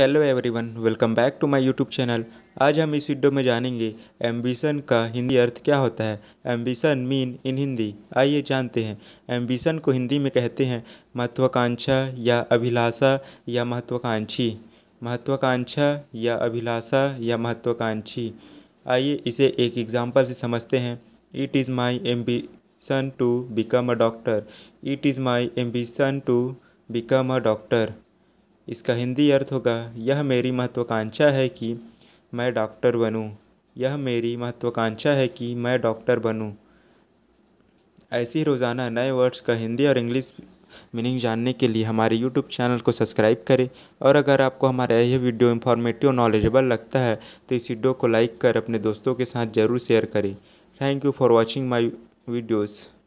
hello everyone welcome back to my YouTube channel आज हम इस वीडियो में जानेंगे एम्बिशन का हिंदी अर्थ क्या होता है एम्बिशन मीन इन हिंदी आइए जानते हैं एम्बिशन को हिंदी में कहते हैं महत्वाकांक्षा या अभिलाषा या महत्वाकांक्षी महत्वाकांक्षा या अभिलाषा या महत्वाकांक्षी आइए इसे एक एग्जाम्पल से समझते हैं it is my ambition to become a doctor it is my ambition to become a doctor इसका हिंदी अर्थ होगा यह मेरी महत्वाकांक्षा है कि मैं डॉक्टर बनूँ यह मेरी महत्वाकांक्षा है कि मैं डॉक्टर बनूँ ऐसे ही रोज़ाना नए वर्ड्स का हिंदी और इंग्लिश मीनिंग जानने के लिए हमारे यूट्यूब चैनल को सब्सक्राइब करें और अगर आपको हमारा यह वीडियो इन्फॉर्मेटिव और नॉलेजेबल लगता है तो इस वीडियो को लाइक कर अपने दोस्तों के साथ ज़रूर शेयर करें thank you for watching my videos